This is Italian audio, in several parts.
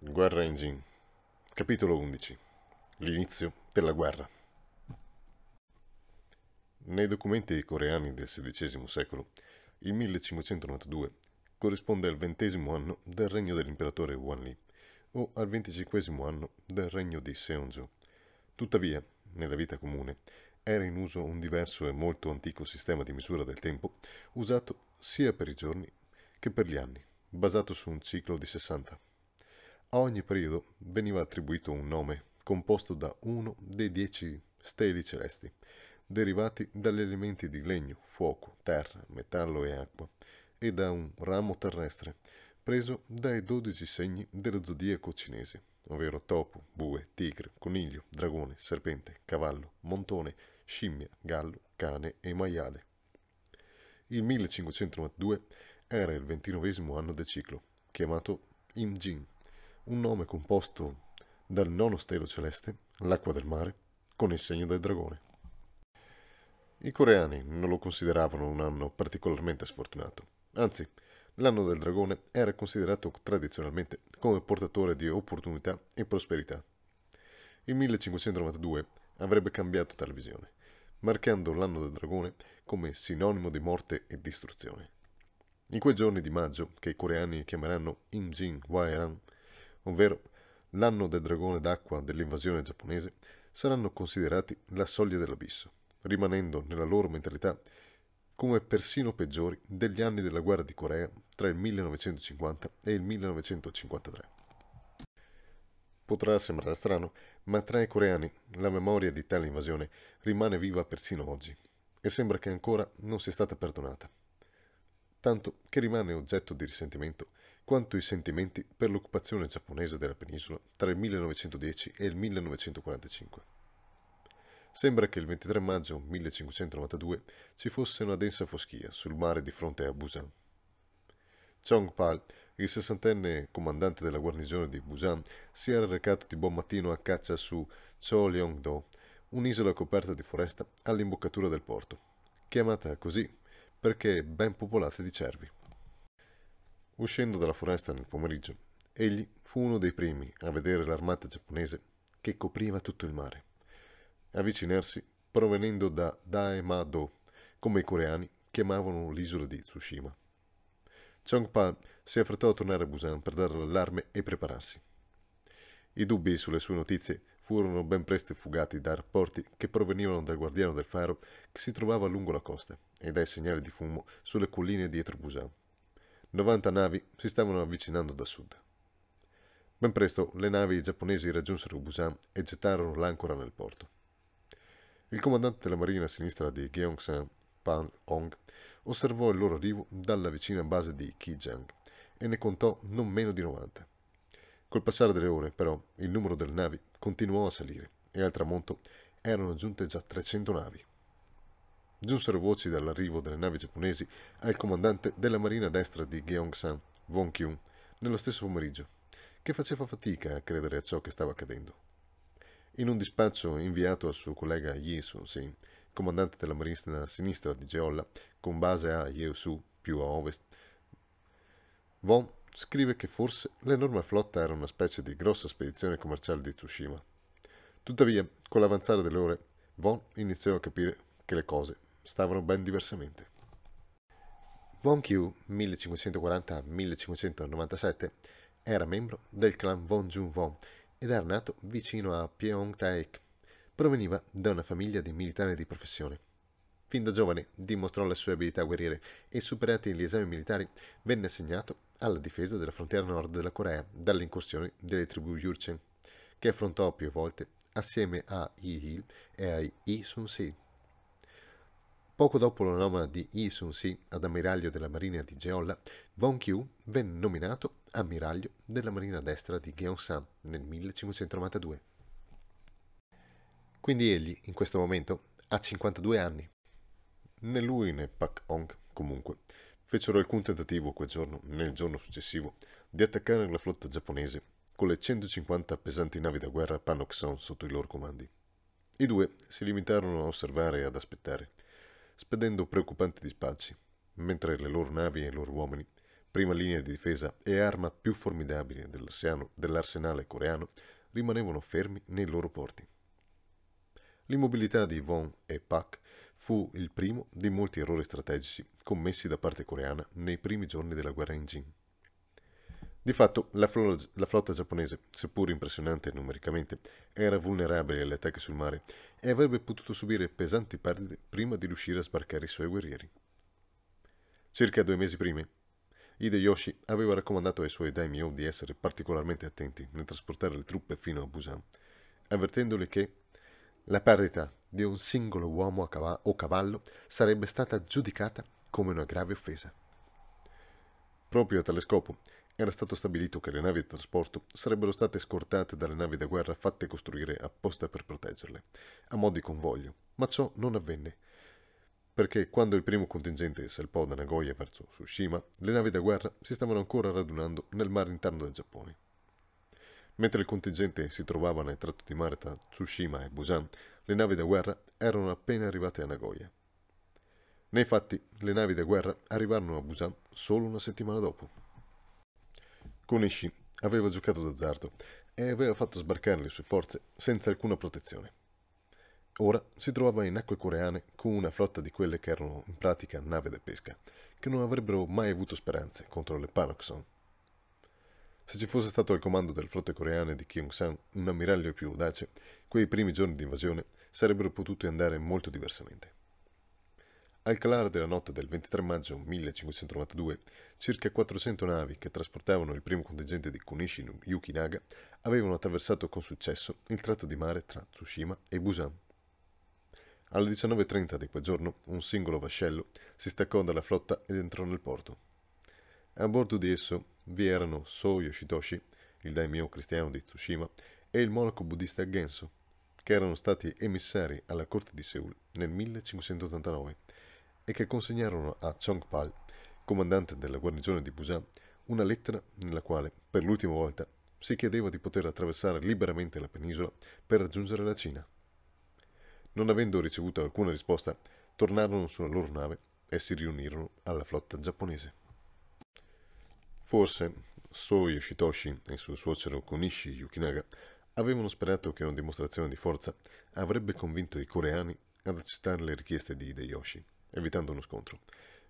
Guerra Engine, capitolo 11 L'inizio della guerra Nei documenti coreani del XVI secolo, il 1592 corrisponde al ventesimo anno del regno dell'imperatore Wanli o al venticinquesimo anno del regno di Seonjo. Tuttavia, nella vita comune, era in uso un diverso e molto antico sistema di misura del tempo usato sia per i giorni che per gli anni, basato su un ciclo di 60. A ogni periodo veniva attribuito un nome composto da uno dei dieci steli celesti, derivati dagli elementi di legno, fuoco, terra, metallo e acqua, e da un ramo terrestre, preso dai dodici segni dello zodiaco cinese, ovvero topo, bue, tigre, coniglio, dragone, serpente, cavallo, montone, scimmia, gallo, cane e maiale. Il 1592 era il ventinovesimo anno del ciclo, chiamato Imjin, un nome composto dal nono stelo celeste, l'acqua del mare, con il segno del dragone. I coreani non lo consideravano un anno particolarmente sfortunato, anzi, l'anno del dragone era considerato tradizionalmente come portatore di opportunità e prosperità. Il 1592 avrebbe cambiato tale visione, marcando l'anno del dragone come sinonimo di morte e distruzione. In quei giorni di maggio, che i coreani chiameranno Imjin Waeran, ovvero l'anno del dragone d'acqua dell'invasione giapponese, saranno considerati la soglia dell'abisso, rimanendo nella loro mentalità come persino peggiori degli anni della guerra di Corea tra il 1950 e il 1953. Potrà sembrare strano, ma tra i coreani la memoria di tale invasione rimane viva persino oggi e sembra che ancora non sia stata perdonata, tanto che rimane oggetto di risentimento quanto i sentimenti per l'occupazione giapponese della penisola tra il 1910 e il 1945. Sembra che il 23 maggio 1592 ci fosse una densa foschia sul mare di fronte a Busan. Chong Pal, il sessantenne comandante della guarnigione di Busan, si era recato di buon mattino a caccia su Choleong-do, un'isola coperta di foresta all'imboccatura del porto, chiamata così perché ben popolata di cervi. Uscendo dalla foresta nel pomeriggio, egli fu uno dei primi a vedere l'armata giapponese che copriva tutto il mare, avvicinarsi provenendo da Daemado, come i coreani chiamavano l'isola di Tsushima. Chong Pal si affrettò a tornare a Busan per dare l'allarme e prepararsi. I dubbi sulle sue notizie furono ben presto fugati da rapporti che provenivano dal guardiano del faro che si trovava lungo la costa e dai segnali di fumo sulle colline dietro Busan. 90 navi si stavano avvicinando da sud. Ben presto le navi giapponesi raggiunsero Busan e gettarono l'ancora nel porto. Il comandante della marina sinistra di Gyeongsan, Pan Hong, osservò il loro arrivo dalla vicina base di Kijang e ne contò non meno di 90. Col passare delle ore, però, il numero delle navi continuò a salire e al tramonto erano giunte già 300 navi. Giunsero voci dall'arrivo delle navi giapponesi al comandante della marina destra di Gyeongsan, Von Kyun, nello stesso pomeriggio, che faceva fatica a credere a ciò che stava accadendo. In un dispaccio inviato al suo collega Yi Sun-sin, comandante della marina sinistra di Geolla, con base a Yeosu, più a ovest, Von scrive che forse l'enorme flotta era una specie di grossa spedizione commerciale di Tsushima. Tuttavia, con l'avanzare delle ore, Von iniziò a capire che le cose stavano ben diversamente. Von Qiu, 1540-1597, era membro del clan Von Jun Von ed era nato vicino a Pyeongtaek. Proveniva da una famiglia di militari di professione. Fin da giovane dimostrò le sue abilità guerriere e, superati gli esami militari, venne assegnato alla difesa della frontiera nord della Corea dalle incursioni delle tribù Yurchen, che affrontò più volte assieme a Yi Hil e ai Yi sun si Poco dopo la nomina di Yi Sun-si ad ammiraglio della marina di Jeolla, Von Kyu venne nominato ammiraglio della marina destra di Gyeongsan nel 1592. Quindi egli, in questo momento, ha 52 anni. Né lui né Pak Hong, comunque, fecero alcun tentativo quel giorno, né il giorno successivo, di attaccare la flotta giapponese con le 150 pesanti navi da guerra Panokson sotto i loro comandi. I due si limitarono a osservare e ad aspettare spedendo preoccupanti dispacci, mentre le loro navi e i loro uomini, prima linea di difesa e arma più formidabile dell'arsenale coreano, rimanevano fermi nei loro porti. L'immobilità di Von e Pak fu il primo dei molti errori strategici commessi da parte coreana nei primi giorni della guerra in Jin. Di fatto, la, fl- la, flotta giapponese, seppur impressionante numericamente, era vulnerabile alle attacche sul mare e avrebbe potuto subire pesanti perdite prima di riuscire a sbarcare i suoi guerrieri. Circa due mesi prima, Hideyoshi aveva raccomandato ai suoi daimyo di essere particolarmente attenti nel trasportare le truppe fino a Busan, avvertendole che la perdita di un singolo uomo cav- o cavallo sarebbe stata giudicata come una grave offesa. Proprio a tale scopo, era stato stabilito che le navi da trasporto sarebbero state scortate dalle navi da guerra fatte costruire apposta per proteggerle, a mo' di convoglio, ma ciò non avvenne. Perché quando il primo contingente salpò da Nagoya verso Tsushima, le navi da guerra si stavano ancora radunando nel mare interno del Giappone. Mentre il contingente si trovava nel tratto di mare tra Tsushima e Busan, le navi da guerra erano appena arrivate a Nagoya. Nei fatti, le navi da guerra arrivarono a Busan solo una settimana dopo. Konishi aveva giocato d'azzardo e aveva fatto sbarcare le sue forze senza alcuna protezione. Ora si trovava in acque coreane con una flotta di quelle che erano in pratica nave da pesca, che non avrebbero mai avuto speranze contro le Panoxon. Se ci fosse stato al comando delle flotte coreane di Kyung-san un ammiraglio più audace, quei primi giorni di invasione sarebbero potuti andare molto diversamente. Al calare della notte del 23 maggio 1592, circa 400 navi che trasportavano il primo contingente di Kunishin Yukinaga avevano attraversato con successo il tratto di mare tra Tsushima e Busan. Alle 19.30 di quel giorno, un singolo vascello si staccò dalla flotta ed entrò nel porto. A bordo di esso vi erano So Yoshitoshi, il daimyo cristiano di Tsushima, e il monaco buddista Genso, che erano stati emissari alla corte di Seul nel 1589 e che consegnarono a Chong Pal, comandante della guarnigione di Busan, una lettera nella quale, per l'ultima volta, si chiedeva di poter attraversare liberamente la penisola per raggiungere la Cina. Non avendo ricevuto alcuna risposta, tornarono sulla loro nave e si riunirono alla flotta giapponese. Forse So Yoshitoshi e suo suocero Konishi Yukinaga avevano sperato che una dimostrazione di forza avrebbe convinto i coreani ad accettare le richieste di Hideyoshi evitando uno scontro,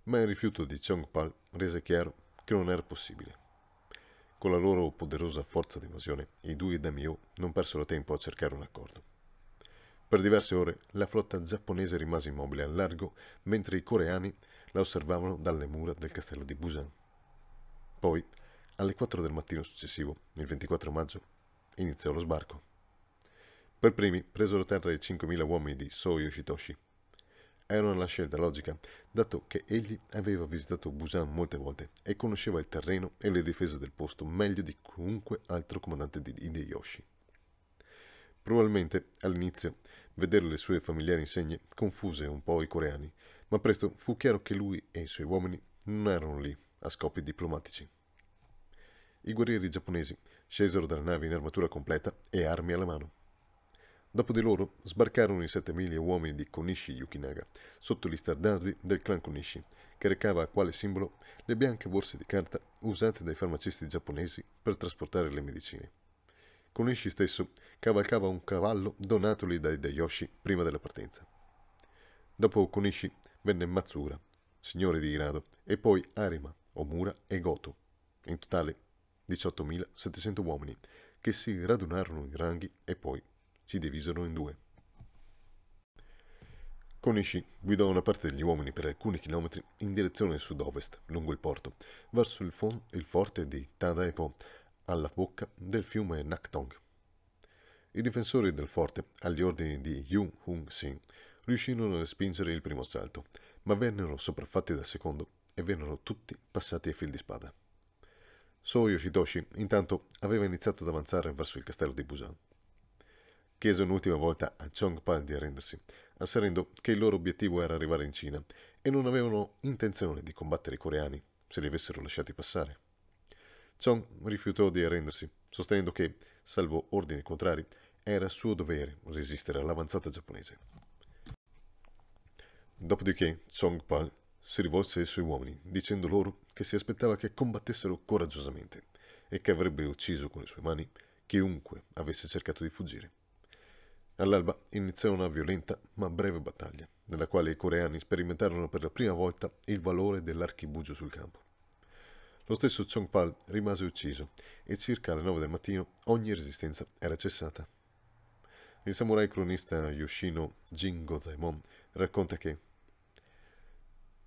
ma il rifiuto di Chong Pal rese chiaro che non era possibile. Con la loro poderosa forza d'invasione, i due daimyo non persero tempo a cercare un accordo. Per diverse ore la flotta giapponese rimase immobile al largo, mentre i coreani la osservavano dalle mura del castello di Busan. Poi, alle 4 del mattino successivo, il 24 maggio, iniziò lo sbarco. Per primi presero terra i 5.000 uomini di So Yoshitoshi, era una scelta logica, dato che egli aveva visitato Busan molte volte e conosceva il terreno e le difese del posto meglio di qualunque altro comandante di Hideyoshi. Probabilmente, all'inizio, vedere le sue familiari insegne confuse un po' i coreani, ma presto fu chiaro che lui e i suoi uomini non erano lì a scopi diplomatici. I guerrieri giapponesi scesero dalla nave in armatura completa e armi alla mano. Dopo di loro sbarcarono i 7.000 uomini di Konishi Yukinaga, sotto gli stardardi del clan Konishi, che recava a quale simbolo le bianche borse di carta usate dai farmacisti giapponesi per trasportare le medicine. Konishi stesso cavalcava un cavallo donatogli dai Daiyoshi prima della partenza. Dopo Konishi venne Matsura, signore di Hirado, e poi Arima, Omura e Goto, in totale 18.700 uomini, che si radunarono in ranghi e poi si divisero in due. Konishi guidò una parte degli uomini per alcuni chilometri in direzione sud-ovest, lungo il porto, verso il, fon- il forte di Tadaepo, alla bocca del fiume Naktong. I difensori del forte, agli ordini di Yu Hung-sin, riuscirono a respingere il primo assalto, ma vennero sopraffatti dal secondo e vennero tutti passati a fil di spada. So Yoshitoshi, intanto, aveva iniziato ad avanzare verso il castello di Busan chiese un'ultima volta a Chongpa di arrendersi, asserendo che il loro obiettivo era arrivare in Cina e non avevano intenzione di combattere i coreani se li avessero lasciati passare. Chong rifiutò di arrendersi, sostenendo che, salvo ordini contrari, era suo dovere resistere all'avanzata giapponese. Dopodiché Chong Pal si rivolse ai suoi uomini, dicendo loro che si aspettava che combattessero coraggiosamente e che avrebbe ucciso con le sue mani chiunque avesse cercato di fuggire. All'alba iniziò una violenta ma breve battaglia, nella quale i coreani sperimentarono per la prima volta il valore dell'archibugio sul campo. Lo stesso Chongpal rimase ucciso e circa alle 9 del mattino ogni resistenza era cessata. Il samurai cronista Yoshino Jingo Zaimon racconta che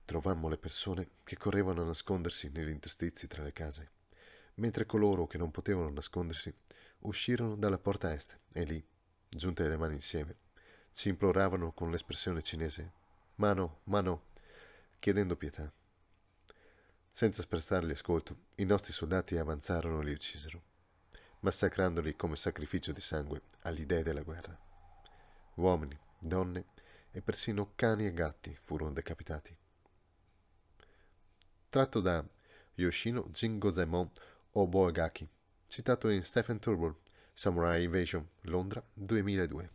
trovammo le persone che correvano a nascondersi negli interstizi tra le case, mentre coloro che non potevano nascondersi uscirono dalla porta est e lì giunte le mani insieme, ci imploravano con l'espressione cinese mano, mano, chiedendo pietà. Senza prestargli ascolto, i nostri soldati avanzarono e li uccisero, massacrandoli come sacrificio di sangue agli dei della guerra. Uomini, donne e persino cani e gatti furono decapitati. Tratto da Yoshino Jingozemon Oboegaki, citato in Stephen Turbull Samurai Invasion, Londra 2002.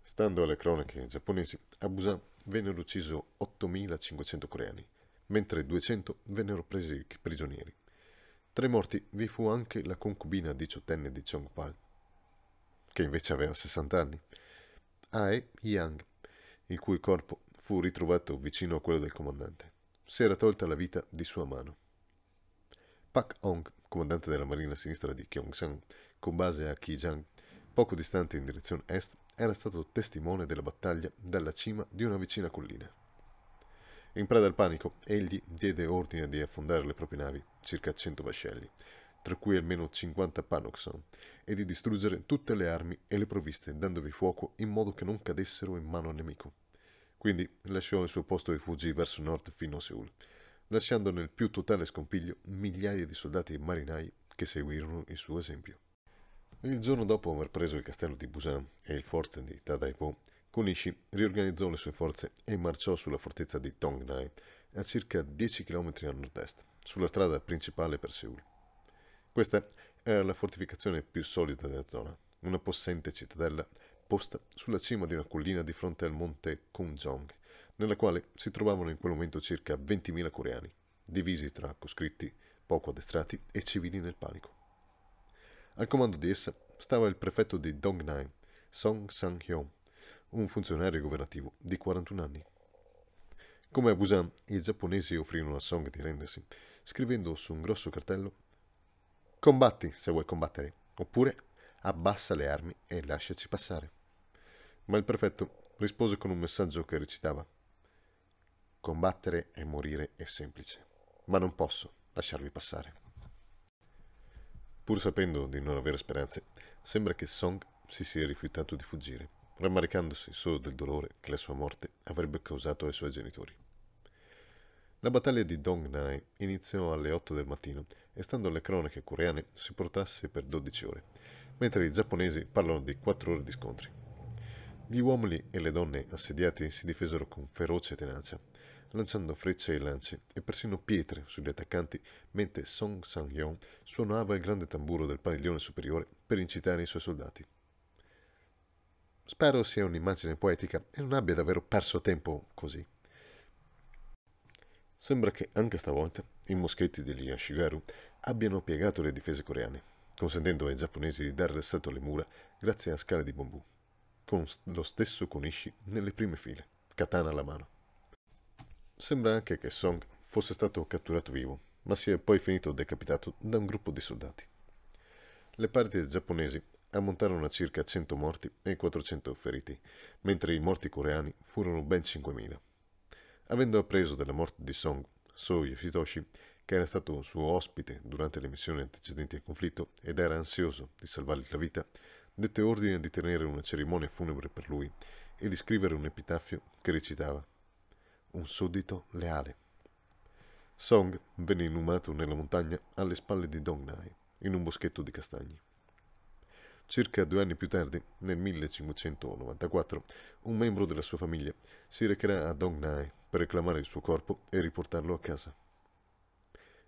Stando alle cronache giapponesi, a Busan vennero uccisi 8.500 coreani, mentre 200 vennero presi prigionieri. Tra i morti vi fu anche la concubina diciottenne di Chong Pal, che invece aveva 60 anni, Ae Yang, il cui corpo fu ritrovato vicino a quello del comandante. Si era tolta la vita di sua mano. Pak Hong comandante della marina sinistra di Gyeongsang, con base a Kijang, poco distante in direzione est, era stato testimone della battaglia dalla cima di una vicina collina. In preda al panico, egli diede ordine di affondare le proprie navi, circa 100 vascelli, tra cui almeno 50 Panoxon, e di distruggere tutte le armi e le provviste, dandovi fuoco in modo che non cadessero in mano al nemico. Quindi lasciò il suo posto e fuggì verso nord fino a Seoul, lasciando nel più totale scompiglio migliaia di soldati e marinai che seguirono il suo esempio. Il giorno dopo aver preso il castello di Busan e il forte di Tadaipo, Kunishi riorganizzò le sue forze e marciò sulla fortezza di Tongnai, a circa 10 km a nord-est, sulla strada principale per Seul. Questa era la fortificazione più solida della zona, una possente cittadella posta sulla cima di una collina di fronte al monte Kunjong, nella quale si trovavano in quel momento circa 20.000 coreani, divisi tra coscritti poco addestrati e civili nel panico. Al comando di essa stava il prefetto di Dongnae, Song Sang-hyun, un funzionario governativo di 41 anni. Come a Busan, i giapponesi offrirono a Song di rendersi, scrivendo su un grosso cartello Combatti se vuoi combattere, oppure abbassa le armi e lasciaci passare. Ma il prefetto rispose con un messaggio che recitava Combattere e morire è semplice, ma non posso lasciarvi passare. Pur sapendo di non avere speranze, sembra che Song si sia rifiutato di fuggire, rammaricandosi solo del dolore che la sua morte avrebbe causato ai suoi genitori. La battaglia di Dongnai iniziò alle 8 del mattino e stando alle cronache coreane si portasse per 12 ore, mentre i giapponesi parlano di 4 ore di scontri. Gli uomini e le donne assediati si difesero con feroce tenacia, lanciando frecce e lance e persino pietre sugli attaccanti, mentre Song Sang-yeon suonava il grande tamburo del padiglione superiore per incitare i suoi soldati. Spero sia un'immagine poetica e non abbia davvero perso tempo così. Sembra che anche stavolta i moschetti degli Yashigaru abbiano piegato le difese coreane, consentendo ai giapponesi di dare l'assalto alle mura grazie a scale di bambù, con lo stesso Konishi nelle prime file, katana alla mano. Sembra anche che Song fosse stato catturato vivo, ma si è poi finito decapitato da un gruppo di soldati. Le parti giapponesi ammontarono a circa 100 morti e 400 feriti, mentre i morti coreani furono ben 5.000. Avendo appreso della morte di Song, So Yoshitoshi, che era stato suo ospite durante le missioni antecedenti al conflitto ed era ansioso di salvargli la vita, dette ordine di tenere una cerimonia funebre per lui e di scrivere un epitaffio che recitava un suddito leale. Song venne inumato nella montagna alle spalle di Dongnai, in un boschetto di castagni. Circa due anni più tardi, nel 1594, un membro della sua famiglia si recherà a Dongnai per reclamare il suo corpo e riportarlo a casa.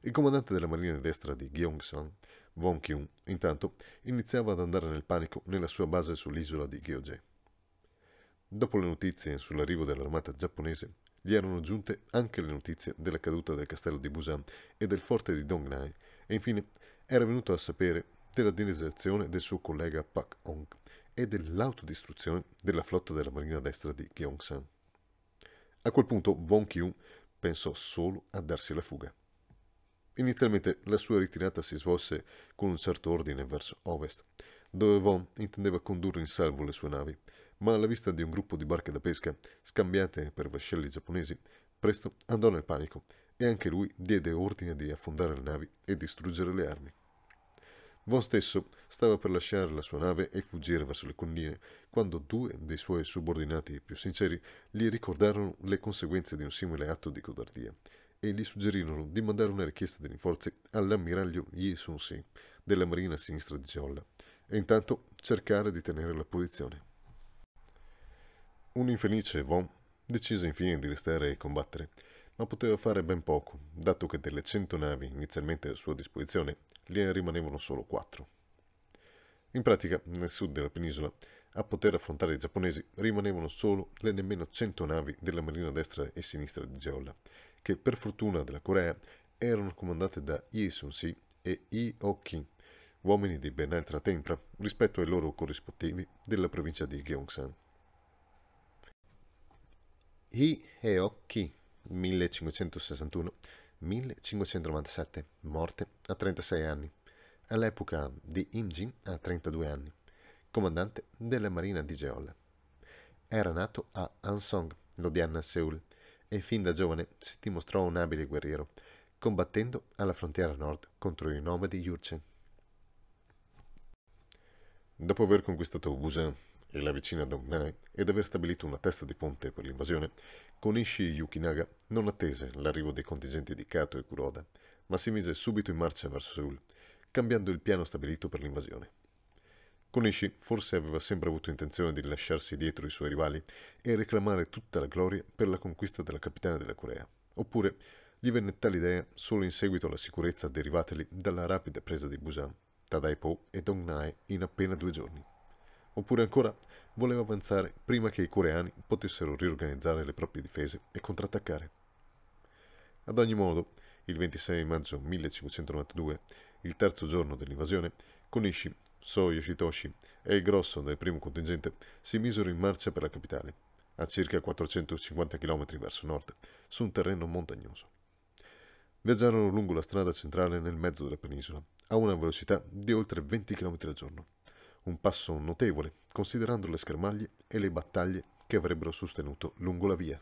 Il comandante della marina destra di Gyeongsang, Won Kyun, intanto, iniziava ad andare nel panico nella sua base sull'isola di Gyeoje. Dopo le notizie sull'arrivo dell'armata giapponese, gli erano giunte anche le notizie della caduta del castello di Busan e del forte di Dongnai, e infine era venuto a sapere della diserzione del suo collega Pak Hong e dell'autodistruzione della flotta della marina destra di Gyeongsan. A quel punto Wong Kyun pensò solo a darsi la fuga. Inizialmente la sua ritirata si svolse con un certo ordine verso ovest, dove Von intendeva condurre in salvo le sue navi, ma alla vista di un gruppo di barche da pesca, scambiate per vascelli giapponesi, presto andò nel panico e anche lui diede ordine di affondare le navi e distruggere le armi. Von stesso stava per lasciare la sua nave e fuggire verso le colline, quando due dei suoi subordinati più sinceri gli ricordarono le conseguenze di un simile atto di codardia e gli suggerirono di mandare una richiesta di rinforzi all'ammiraglio Yi Sun-si della Marina Sinistra di Giolla e intanto cercare di tenere la posizione. Un infelice Von decise infine di restare e combattere, ma poteva fare ben poco, dato che delle cento navi inizialmente a sua disposizione gli rimanevano solo quattro. In pratica, nel sud della penisola, a poter affrontare i giapponesi rimanevano solo le nemmeno cento navi della marina destra e sinistra di Jeolla, che per fortuna della Corea erano comandate da Yi Sun-si e Yi Ok, uomini di ben altra tempra rispetto ai loro corrispettivi della provincia di Gyeongsang. I Eocchi 1561-1597, morte a 36 anni, all'epoca di Imjin a 32 anni, comandante della marina di Jeolla. Era nato a Ansong, l'odierna Seul, e fin da giovane si dimostrò un abile guerriero, combattendo alla frontiera nord contro i nomadi Yurchen. Dopo aver conquistato Busan e la vicina Dongnai, ed aver stabilito una testa di ponte per l'invasione, Konishi Yukinaga non attese l'arrivo dei contingenti di Kato e Kuroda, ma si mise subito in marcia verso Seul, cambiando il piano stabilito per l'invasione. Konishi forse aveva sempre avuto intenzione di lasciarsi dietro i suoi rivali e reclamare tutta la gloria per la conquista della capitale della Corea, oppure gli venne tale idea solo in seguito alla sicurezza derivateli dalla rapida presa di Busan, Tadaipo e Dongnai in appena due giorni. Oppure ancora voleva avanzare prima che i coreani potessero riorganizzare le proprie difese e contrattaccare. Ad ogni modo, il 26 maggio 1592, il terzo giorno dell'invasione, Konishi, So Yoshitoshi e il grosso del primo contingente si misero in marcia per la capitale, a circa 450 km verso nord, su un terreno montagnoso. Viaggiarono lungo la strada centrale nel mezzo della penisola, a una velocità di oltre 20 km al giorno un passo notevole, considerando le schermaglie e le battaglie che avrebbero sostenuto lungo la via.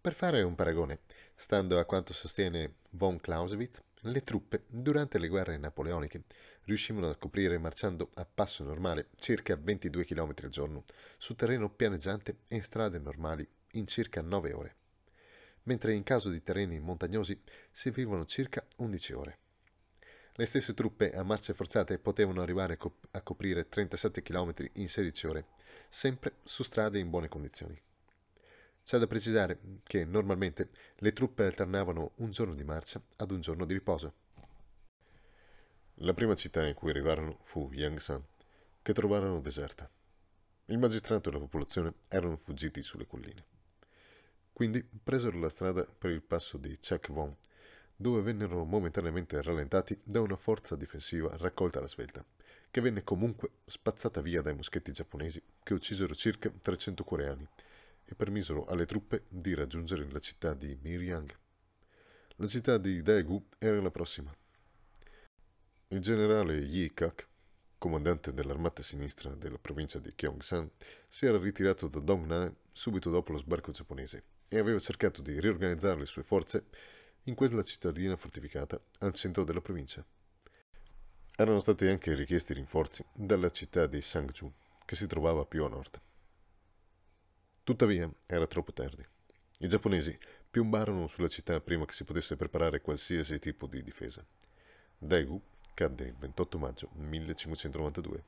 Per fare un paragone, stando a quanto sostiene von Clausewitz, le truppe durante le guerre napoleoniche riuscivano a coprire marciando a passo normale circa 22 km al giorno su terreno pianeggiante e in strade normali in circa 9 ore, mentre in caso di terreni montagnosi servivano circa 11 ore. Le stesse truppe a marce forzate potevano arrivare a coprire 37 km in 16 ore, sempre su strade in buone condizioni. C'è da precisare che normalmente le truppe alternavano un giorno di marcia ad un giorno di riposo. La prima città in cui arrivarono fu Yangshan, che trovarono deserta. Il magistrato e la popolazione erano fuggiti sulle colline. Quindi presero la strada per il passo di Chakvon, dove vennero momentaneamente rallentati da una forza difensiva raccolta alla svelta, che venne comunque spazzata via dai moschetti giapponesi che uccisero circa 300 coreani e permisero alle truppe di raggiungere la città di Miryang. La città di Daegu era la prossima. Il generale Yi Kak, comandante dell'armata sinistra della provincia di Gyeongsan, si era ritirato da Dongna subito dopo lo sbarco giapponese e aveva cercato di riorganizzare le sue forze in quella cittadina fortificata al centro della provincia. Erano stati anche richiesti rinforzi dalla città di Sangju, che si trovava più a nord. Tuttavia, era troppo tardi. I giapponesi piombarono sulla città prima che si potesse preparare qualsiasi tipo di difesa. Daegu cadde il 28 maggio 1592.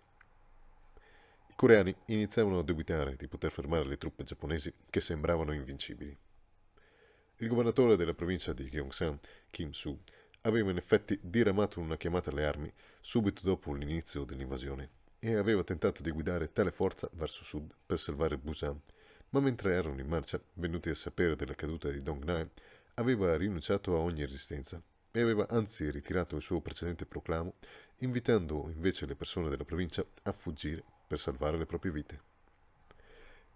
I coreani iniziavano a dubitare di poter fermare le truppe giapponesi che sembravano invincibili. Il governatore della provincia di Gyeongsan, Kim Su, aveva in effetti diramato una chiamata alle armi subito dopo l'inizio dell'invasione e aveva tentato di guidare tale forza verso sud per salvare Busan, ma mentre erano in marcia, venuti a sapere della caduta di Dongnai, aveva rinunciato a ogni resistenza e aveva anzi ritirato il suo precedente proclamo, invitando invece le persone della provincia a fuggire per salvare le proprie vite.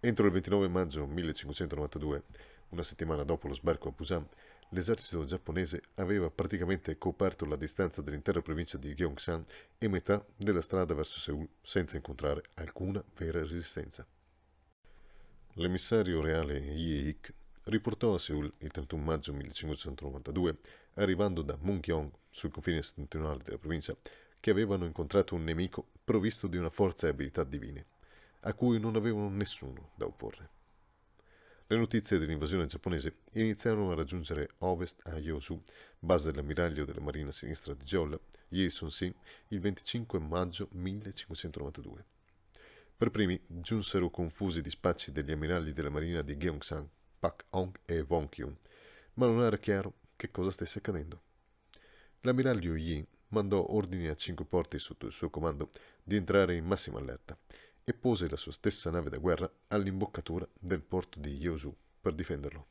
Entro il 29 maggio 1592 una settimana dopo lo sbarco a Busan, l'esercito giapponese aveva praticamente coperto la distanza dell'intera provincia di Gyeongsan e metà della strada verso Seoul senza incontrare alcuna vera resistenza. L'emissario reale Hik riportò a Seoul il 31 maggio 1592, arrivando da Munkyong, sul confine settentrionale della provincia, che avevano incontrato un nemico provvisto di una forza e abilità divine, a cui non avevano nessuno da opporre. Le notizie dell'invasione giapponese iniziarono a raggiungere ovest a Yosu, base dell'ammiraglio della Marina Sinistra di Jeolla, Ye Sun-sin, il 25 maggio 1592. Per primi giunsero confusi dispacci degli ammiragli della Marina di Gyeongsang, Pak-hong e Wong-kyun, ma non era chiaro che cosa stesse accadendo. L'ammiraglio Yi mandò ordini a cinque porti sotto il suo comando di entrare in massima allerta e pose la sua stessa nave da guerra all'imboccatura del porto di Yeosu per difenderlo.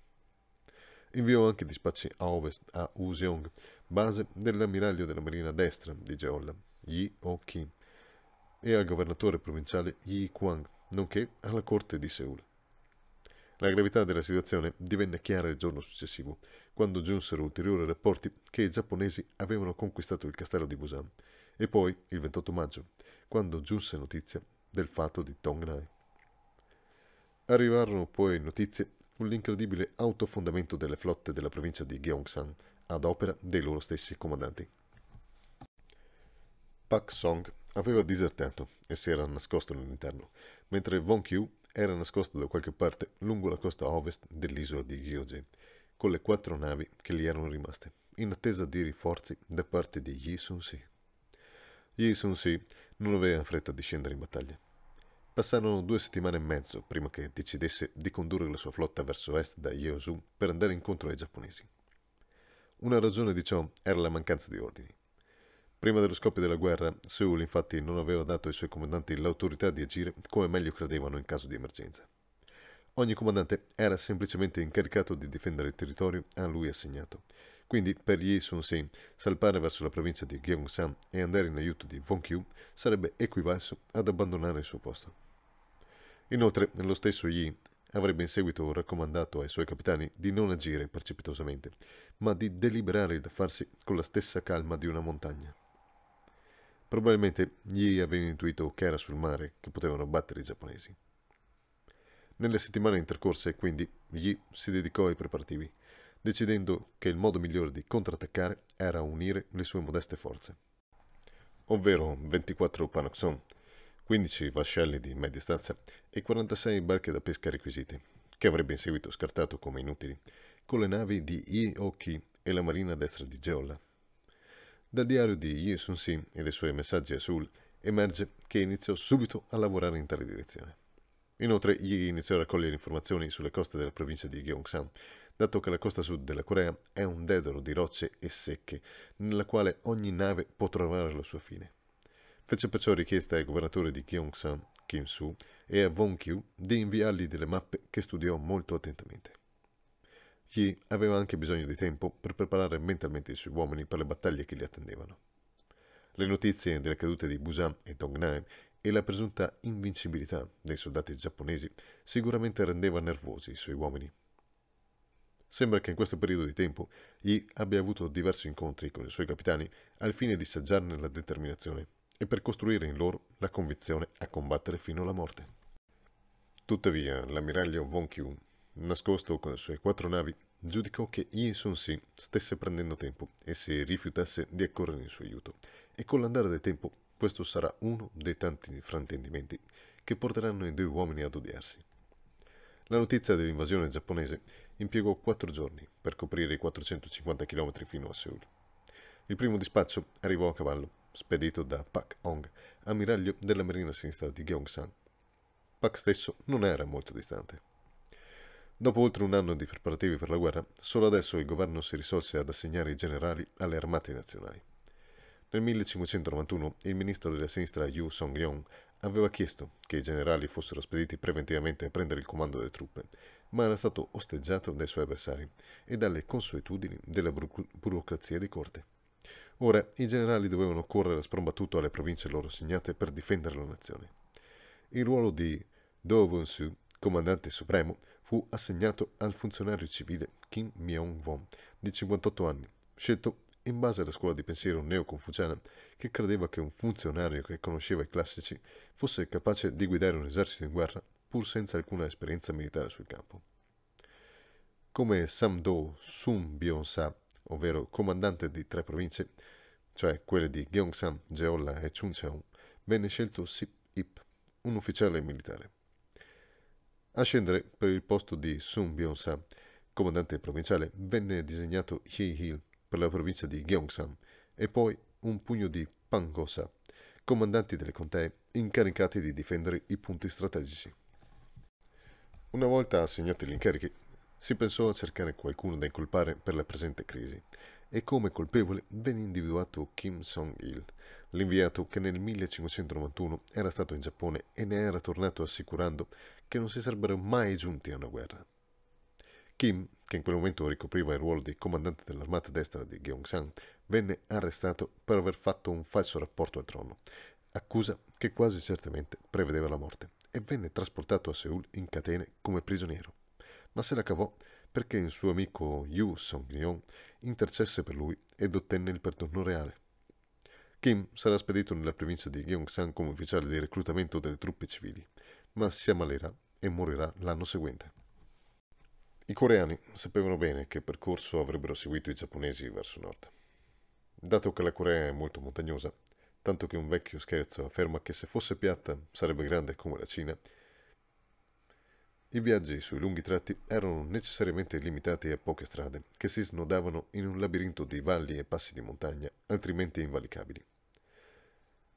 Inviò anche dispacci a ovest a Useong, base dell'ammiraglio della marina destra di Jeolla, Yi O Kim, e al governatore provinciale Yi Kwang, nonché alla corte di Seul. La gravità della situazione divenne chiara il giorno successivo, quando giunsero ulteriori rapporti che i giapponesi avevano conquistato il castello di Busan, e poi il 28 maggio, quando giunse notizia del fatto di Tongnai. Arrivarono poi notizie sull'incredibile autofondamento delle flotte della provincia di Gyeongsan ad opera dei loro stessi comandanti. Pak Song aveva disertato e si era nascosto all'interno, mentre Von Kyu era nascosto da qualche parte lungo la costa ovest dell'isola di Gyeongje, con le quattro navi che gli erano rimaste, in attesa di rinforzi da parte di Yi Sun-si. Yi Sun-si non aveva fretta di scendere in battaglia. Passarono due settimane e mezzo prima che decidesse di condurre la sua flotta verso est da Yeosu per andare incontro ai giapponesi. Una ragione di ciò era la mancanza di ordini. Prima dello scoppio della guerra, Seul infatti non aveva dato ai suoi comandanti l'autorità di agire come meglio credevano in caso di emergenza. Ogni comandante era semplicemente incaricato di difendere il territorio a lui assegnato quindi per Yi Sun Sin, salpare verso la provincia di Gyeongsang e andare in aiuto di Von Kyu sarebbe equivalso ad abbandonare il suo posto. Inoltre lo stesso Yi avrebbe in seguito raccomandato ai suoi capitani di non agire precipitosamente, ma di deliberare da farsi con la stessa calma di una montagna. Probabilmente Yi aveva intuito che era sul mare che potevano battere i giapponesi. Nelle settimane intercorse, quindi, Yi si dedicò ai preparativi decidendo che il modo migliore di contrattaccare era unire le sue modeste forze. Ovvero 24 Panoxon, 15 vascelli di media stanza e 46 barche da pesca requisite, che avrebbe in seguito scartato come inutili, con le navi di Ioki e la marina destra di Geolla. Dal diario di Yi sun Si e dei suoi messaggi a Sul emerge che iniziò subito a lavorare in tale direzione. Inoltre, Yi iniziò a raccogliere informazioni sulle coste della provincia di Gyeongsang dato che la costa sud della Corea è un dedolo di rocce e secche, nella quale ogni nave può trovare la sua fine. Fece perciò richiesta ai governatori di Gyeongsan, Kim Su, e a Von Kyu di inviargli delle mappe che studiò molto attentamente. Yi aveva anche bisogno di tempo per preparare mentalmente i suoi uomini per le battaglie che li attendevano. Le notizie delle cadute di Busan e Dongnai e la presunta invincibilità dei soldati giapponesi sicuramente rendeva nervosi i suoi uomini Sembra che in questo periodo di tempo Yi abbia avuto diversi incontri con i suoi capitani al fine di saggiarne la determinazione e per costruire in loro la convinzione a combattere fino alla morte. Tuttavia, l'ammiraglio Von Q, nascosto con le sue quattro navi, giudicò che Yi Sun-si stesse prendendo tempo e si rifiutasse di accorrere in suo aiuto, e con l'andare del tempo questo sarà uno dei tanti fraintendimenti che porteranno i due uomini ad odiarsi. La notizia dell'invasione giapponese impiegò quattro giorni per coprire i 450 km fino a Seul. Il primo dispaccio arrivò a cavallo, spedito da Pak Ong, ammiraglio della marina sinistra di Gyeongsan. Pak stesso non era molto distante. Dopo oltre un anno di preparativi per la guerra, solo adesso il governo si risolse ad assegnare i generali alle armate nazionali. Nel 1591 il ministro della sinistra Yu Song-yong aveva chiesto che i generali fossero spediti preventivamente a prendere il comando delle truppe ma era stato osteggiato dai suoi avversari e dalle consuetudini della buru- burocrazia di corte. Ora i generali dovevano correre a sprombattuto alle province loro assegnate per difendere la nazione. Il ruolo di Do Dovonsu, comandante supremo, fu assegnato al funzionario civile Kim Myong-won, di 58 anni, scelto in base alla scuola di pensiero neoconfuciana che credeva che un funzionario che conosceva i classici fosse capace di guidare un esercito in guerra pur senza alcuna esperienza militare sul campo. Come Samdo Sun Byong-sa, ovvero comandante di tre province, cioè quelle di Gyeongsan, Jeolla e Chuncheon, venne scelto Sip Ip, un ufficiale militare. A scendere per il posto di Sun Byong-sa, comandante provinciale, venne disegnato Hye Hil per la provincia di Gyeongsan e poi un pugno di Pangosa, comandanti delle contee incaricati di difendere i punti strategici. Una volta assegnati gli incarichi, si pensò a cercare qualcuno da incolpare per la presente crisi e come colpevole venne individuato Kim Song-il, l'inviato che nel 1591 era stato in Giappone e ne era tornato assicurando che non si sarebbero mai giunti a una guerra. Kim, che in quel momento ricopriva il ruolo di comandante dell'armata destra di Gyeongsan, venne arrestato per aver fatto un falso rapporto al trono, accusa che quasi certamente prevedeva la morte e venne trasportato a Seul in catene come prigioniero. Ma se la cavò perché il suo amico Yu Song-yeon intercesse per lui ed ottenne il perdono reale. Kim sarà spedito nella provincia di Gyeongsang come ufficiale di reclutamento delle truppe civili, ma si ammalerà e morirà l'anno seguente. I coreani sapevano bene che percorso avrebbero seguito i giapponesi verso nord. Dato che la Corea è molto montagnosa, tanto che un vecchio scherzo afferma che se fosse piatta sarebbe grande come la Cina. I viaggi sui lunghi tratti erano necessariamente limitati a poche strade che si snodavano in un labirinto di valli e passi di montagna, altrimenti invalicabili.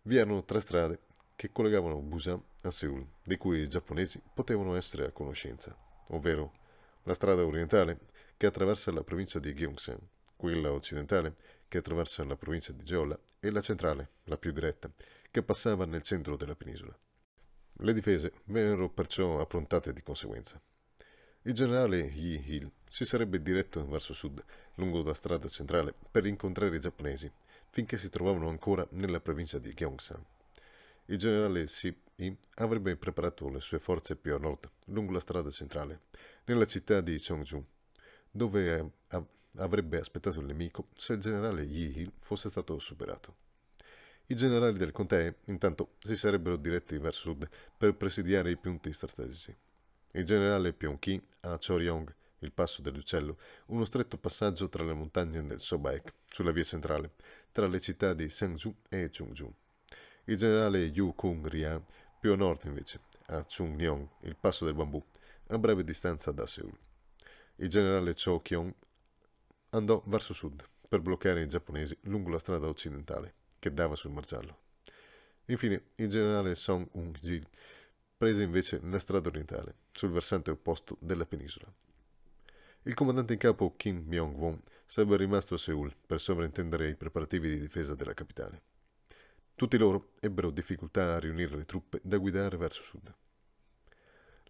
Vi erano tre strade che collegavano Busan a Seoul, di cui i giapponesi potevano essere a conoscenza, ovvero la strada orientale che attraversa la provincia di Gyeongsang, quella occidentale che attraversa la provincia di Jeolla e la centrale, la più diretta, che passava nel centro della penisola. Le difese vennero perciò approntate di conseguenza. Il generale Yi Hill si sarebbe diretto verso sud, lungo la strada centrale, per incontrare i giapponesi, finché si trovavano ancora nella provincia di Gyeongsang. Il generale Si Yi avrebbe preparato le sue forze più a nord, lungo la strada centrale, nella città di Chongju, dove av- eh, avrebbe aspettato il nemico se il generale Yihil fosse stato superato. I generali del Conte, intanto, si sarebbero diretti verso sud per presidiare i punti strategici. Il generale Pionkin a Choryong, il passo dell'uccello, uno stretto passaggio tra le montagne del Sobaek, sulla via centrale, tra le città di Sengju e Chungju. Il generale Yu Kung Ria, più a nord invece, a Chungnyong, il passo del bambù, a breve distanza da Seul. Il generale Cho Kyong andò verso sud per bloccare i giapponesi lungo la strada occidentale che dava sul Margiallo. Infine, il generale Song Un-jil prese invece la strada orientale, sul versante opposto della penisola. Il comandante in capo Kim Myong-won sarebbe rimasto a Seoul per sovrintendere i preparativi di difesa della capitale. Tutti loro ebbero difficoltà a riunire le truppe da guidare verso sud.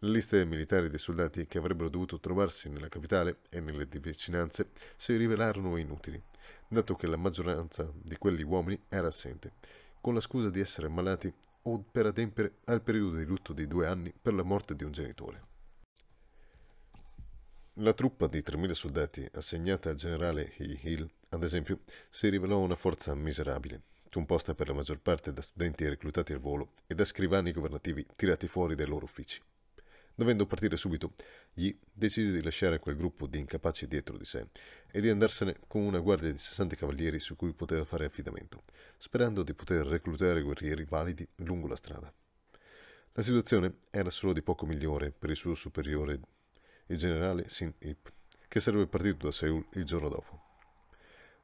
Le liste militari dei soldati che avrebbero dovuto trovarsi nella capitale e nelle vicinanze si rivelarono inutili, dato che la maggioranza di quegli uomini era assente, con la scusa di essere malati o per adempiere al periodo di lutto di due anni per la morte di un genitore. La truppa di 3.000 soldati assegnata al generale He Hill, ad esempio, si rivelò una forza miserabile, composta per la maggior parte da studenti reclutati al volo e da scrivani governativi tirati fuori dai loro uffici. Dovendo partire subito, gli decise di lasciare quel gruppo di incapaci dietro di sé e di andarsene con una guardia di 60 cavalieri su cui poteva fare affidamento, sperando di poter reclutare guerrieri validi lungo la strada. La situazione era solo di poco migliore per il suo superiore, il generale Sin Ip, che sarebbe partito da Seul il giorno dopo.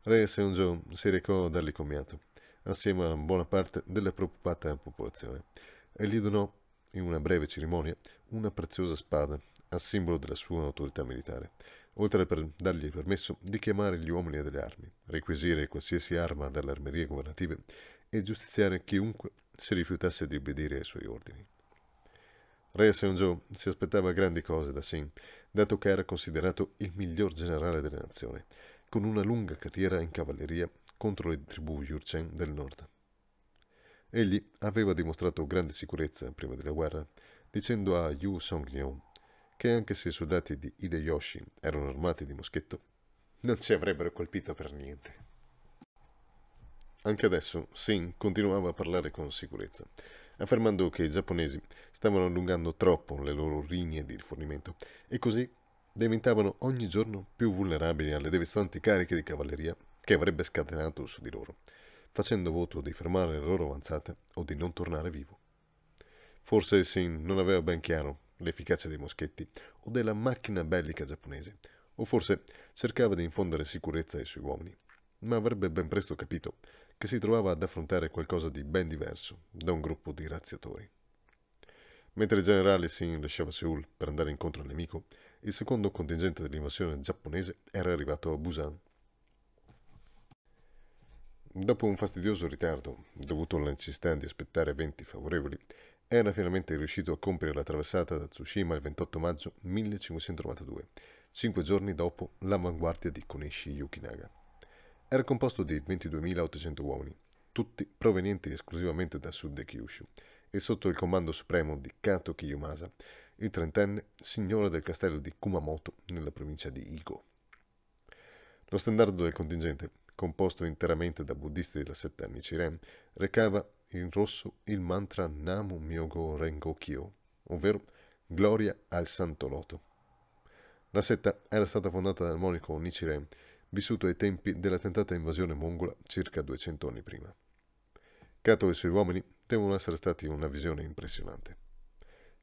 Re Seonjo si recò a dargli commiato, assieme a una buona parte della preoccupata popolazione, e gli donò in una breve cerimonia, una preziosa spada, a simbolo della sua autorità militare, oltre per dargli il permesso di chiamare gli uomini delle armi, requisire qualsiasi arma dalle armerie governative e giustiziare chiunque si rifiutasse di obbedire ai suoi ordini. Re Seonjo si aspettava grandi cose da Sin, dato che era considerato il miglior generale della nazione, con una lunga carriera in cavalleria contro le tribù Yurchen del nord. Egli aveva dimostrato grande sicurezza prima della guerra, dicendo a Yu song yeon che anche se i soldati di Hideyoshi erano armati di moschetto, non ci avrebbero colpito per niente. Anche adesso Sin continuava a parlare con sicurezza, affermando che i giapponesi stavano allungando troppo le loro linee di rifornimento e così diventavano ogni giorno più vulnerabili alle devastanti cariche di cavalleria che avrebbe scatenato su di loro facendo voto di fermare le loro avanzate o di non tornare vivo. Forse Sin non aveva ben chiaro l'efficacia dei moschetti o della macchina bellica giapponese, o forse cercava di infondere sicurezza ai suoi uomini, ma avrebbe ben presto capito che si trovava ad affrontare qualcosa di ben diverso da un gruppo di razziatori. Mentre il generale Sin lasciava Seoul per andare incontro al nemico, il secondo contingente dell'invasione giapponese era arrivato a Busan Dopo un fastidioso ritardo, dovuto all'insistente di aspettare venti favorevoli, era finalmente riuscito a compiere la traversata da Tsushima il 28 maggio 1592, cinque giorni dopo l'avanguardia di Konishi Yukinaga. Era composto di 22.800 uomini, tutti provenienti esclusivamente dal sud di Kyushu, e sotto il comando supremo di Kato Kiyomasa, il trentenne signore del castello di Kumamoto nella provincia di Igo. Lo standard del contingente composto interamente da buddisti della setta Nichiren, recava in rosso il mantra Namu Myogo Rengokyo, ovvero Gloria al Santo Loto. La setta era stata fondata dal monaco Nichiren, vissuto ai tempi della tentata invasione mongola circa 200 anni prima. Kato e i suoi uomini devono essere stati una visione impressionante.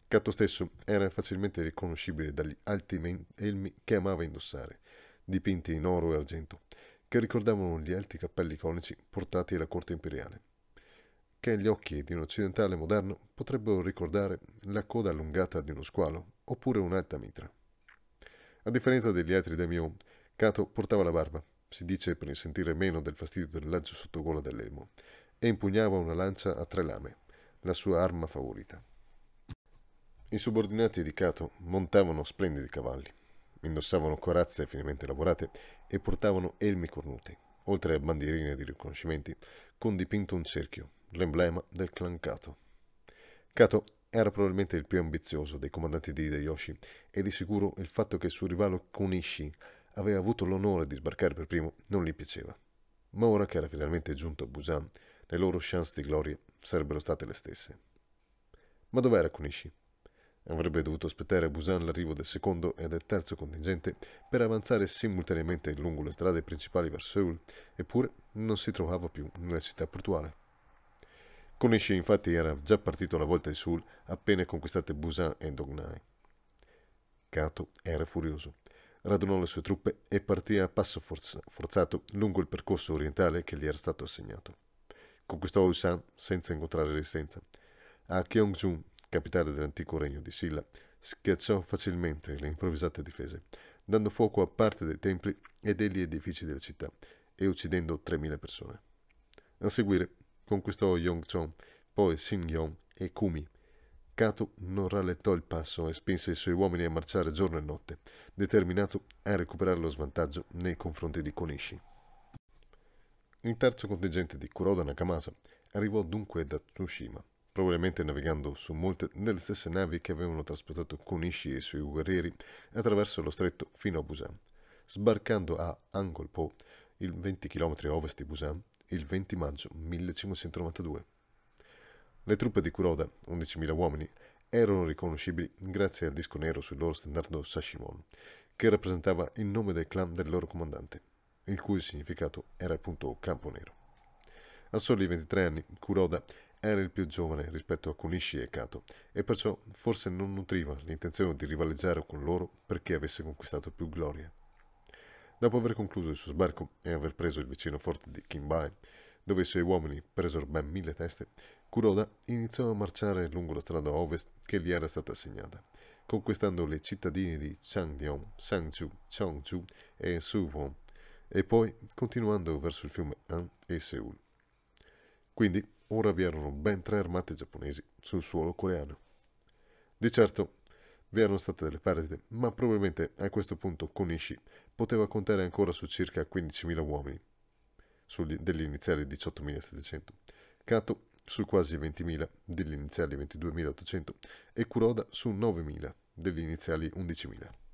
Kato stesso era facilmente riconoscibile dagli alti elmi che amava indossare, dipinti in oro e argento, che ricordavano gli alti cappelli conici portati alla corte imperiale, che agli occhi di un occidentale moderno potrebbero ricordare la coda allungata di uno squalo oppure un'alta mitra. A differenza degli altri daimyo, Kato portava la barba, si dice per sentire meno del fastidio del lancio sotto gola dell'elmo, e impugnava una lancia a tre lame, la sua arma favorita. I subordinati di Cato montavano splendidi cavalli, indossavano corazze finemente lavorate e portavano elmi cornuti, oltre a bandierine di riconoscimenti con dipinto un cerchio, l'emblema del clan Kato. Kato era probabilmente il più ambizioso dei comandanti di Hideyoshi e di sicuro il fatto che il suo rivale Kunishi aveva avuto l'onore di sbarcare per primo non gli piaceva. Ma ora che era finalmente giunto a Busan, le loro chance di gloria sarebbero state le stesse. Ma dov'era Kunishi? Avrebbe dovuto aspettare a Busan l'arrivo del secondo e del terzo contingente per avanzare simultaneamente lungo le strade principali verso Seoul, eppure non si trovava più nella città portuale. Konishi infatti era già partito alla volta di Seoul appena conquistate Busan e Dongnai. Kato era furioso. Radunò le sue truppe e partì a passo forzato lungo il percorso orientale che gli era stato assegnato. Conquistò Ulsan senza incontrare resistenza. A Gyeongju capitale dell'antico regno di Silla, schiacciò facilmente le improvvisate difese, dando fuoco a parte dei templi e degli edifici della città e uccidendo 3.000 persone. A seguire conquistò Yongchong, poi Singyong e Kumi. Kato non rallentò il passo e spinse i suoi uomini a marciare giorno e notte, determinato a recuperare lo svantaggio nei confronti di Konishi. Il terzo contingente di Kuroda Nakamasa arrivò dunque da Tsushima probabilmente navigando su molte delle stesse navi che avevano trasportato Kunishi e i suoi guerrieri attraverso lo stretto fino a Busan. Sbarcando a Angolpo, il 20 km a ovest di Busan, il 20 maggio 1592. Le truppe di Kuroda, 11.000 uomini, erano riconoscibili grazie al disco nero sul loro standardo Sashimon, che rappresentava il nome del clan del loro comandante, il cui significato era appunto Campo Nero. A soli 23 anni, Kuroda era il più giovane rispetto a Kunishi e Kato e perciò forse non nutriva l'intenzione di rivaleggiare con loro perché avesse conquistato più gloria. Dopo aver concluso il suo sbarco e aver preso il vicino forte di Kimbai, dove i suoi uomini presero ben mille teste, Kuroda iniziò a marciare lungo la strada ovest che gli era stata assegnata, conquistando le cittadine di Changlion, Sangju, Chongju e Suwon, e poi continuando verso il fiume Han e Seul. Quindi, ora vi erano ben tre armate giapponesi sul suolo coreano. Di certo vi erano state delle perdite, ma probabilmente a questo punto Konishi poteva contare ancora su circa 15.000 uomini, degli iniziali 18.700, Kato su quasi 20.000 degli iniziali 22.800 e Kuroda su 9.000 degli iniziali 11.000.